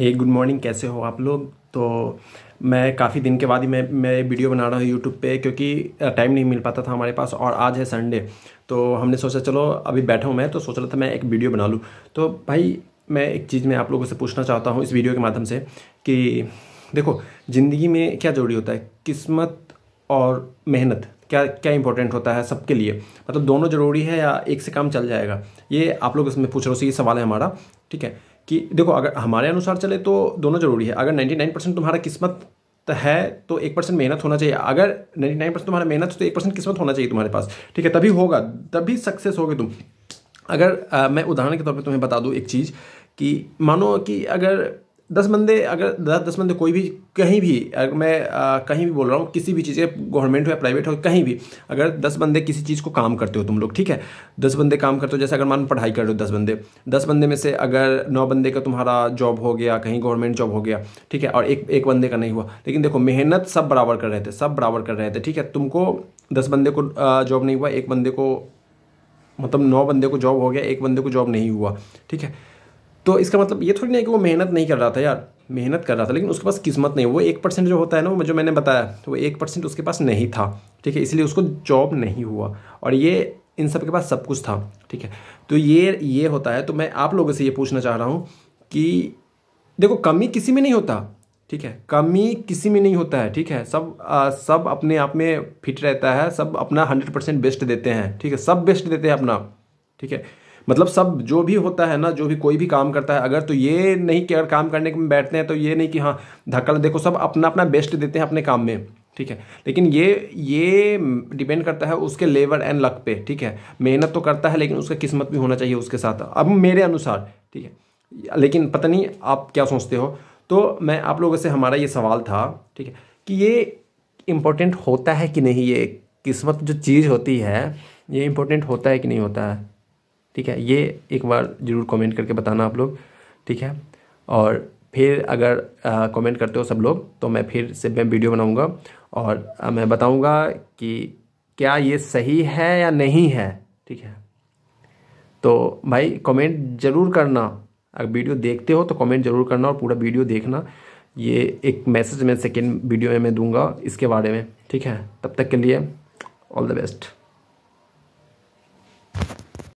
हे good morning कैसे हो आप लोग तो मैं काफ़ी दिन के बाद ही मैं मैं वीडियो बना रहा हूँ यूट्यूब पे क्योंकि टाइम नहीं मिल पाता था हमारे पास और आज है संडे तो हमने सोचा चलो अभी बैठा हूँ मैं तो सोच रहा था मैं एक वीडियो बना लूँ तो भाई मैं एक चीज़ मैं आप लोगों से पूछना चाहता हूँ इस वीडियो के माध्यम से कि देखो ज़िंदगी में क्या ज़रूरी होता है किस्मत और मेहनत क्या क्या इंपॉर्टेंट होता है सबके लिए मतलब दोनों ज़रूरी है या एक से काम चल जाएगा ये आप लोग इसमें पूछ रहे हो ये सवाल है हमारा ठीक है कि देखो अगर हमारे अनुसार चले तो दोनों ज़रूरी है अगर 99 परसेंट तुम्हारा किस्मत है तो एक परसेंट मेहनत होना चाहिए अगर 99 परसेंट तुम्हारा मेहनत तो एक परसेंट किस्मत होना चाहिए तुम्हारे पास ठीक है तभी होगा तभी सक्सेस होगे तुम अगर आ, मैं उदाहरण के तौर पर तुम्हें बता दूँ एक चीज़ कि मानो कि अगर दस बंदे अगर दस दस बंदे कोई भी कहीं भी अगर मैं आ, कहीं भी बोल रहा हूँ किसी भी चीज़ गवर्नमेंट हो या प्राइवेट हो कहीं भी अगर दस बंदे किसी चीज़ को काम करते हो तुम लोग ठीक है दस बंदे काम करते हो जैसे अगर मान पढ़ाई कर रहे हो दस बंदे दस बंदे में से अगर नौ बंदे का तुम्हारा जॉब हो गया कहीं गवर्नमेंट जॉब हो गया ठीक है और एक एक बंदे का नहीं हुआ लेकिन देखो मेहनत सब बराबर कर रहे थे सब बराबर कर रहे थे ठीक है तुमको दस बंदे को जॉब नहीं हुआ एक बंदे को मतलब नौ बंदे को जॉब हो गया एक बंदे को जॉब नहीं हुआ ठीक है तो इसका मतलब ये थोड़ी नहीं कि वो मेहनत नहीं कर रहा था यार मेहनत कर रहा था लेकिन उसके पास किस्मत नहीं वो एक परसेंट जो होता है ना वो जो मैंने बताया तो वो एक परसेंट उसके पास नहीं था ठीक है इसलिए उसको जॉब नहीं हुआ और ये इन सब के पास सब कुछ था ठीक है तो ये ये होता है तो मैं आप लोगों से ये पूछना चाह रहा हूँ कि देखो कमी किसी में नहीं होता ठीक है कमी किसी में नहीं होता है ठीक है सब आ, सब अपने आप में फिट रहता है सब अपना हंड्रेड परसेंट बेस्ट देते हैं ठीक है सब बेस्ट देते हैं अपना ठीक है मतलब सब जो भी होता है ना जो भी कोई भी काम करता है अगर तो ये नहीं कि अगर काम करने में बैठते हैं तो ये नहीं कि हाँ धक्का देखो सब अपना अपना बेस्ट देते हैं अपने काम में ठीक है लेकिन ये ये डिपेंड करता है उसके लेबर एंड लक पे ठीक है मेहनत तो करता है लेकिन उसका किस्मत भी होना चाहिए उसके साथ अब मेरे अनुसार ठीक है लेकिन पता नहीं आप क्या सोचते हो तो मैं आप लोगों से हमारा ये सवाल था ठीक है कि ये इम्पोर्टेंट होता है कि नहीं ये किस्मत जो चीज़ होती है ये इम्पोर्टेंट होता है कि नहीं होता है ठीक है ये एक बार ज़रूर कमेंट करके बताना आप लोग ठीक है और फिर अगर कमेंट करते हो सब लोग तो मैं फिर से मैं वीडियो बनाऊंगा और आ, मैं बताऊंगा कि क्या ये सही है या नहीं है ठीक है तो भाई कमेंट ज़रूर करना अगर वीडियो देखते हो तो कमेंट ज़रूर करना और पूरा वीडियो देखना ये एक मैसेज मैं सेकेंड वीडियो में मैं दूंगा इसके बारे में ठीक है तब तक के लिए ऑल द बेस्ट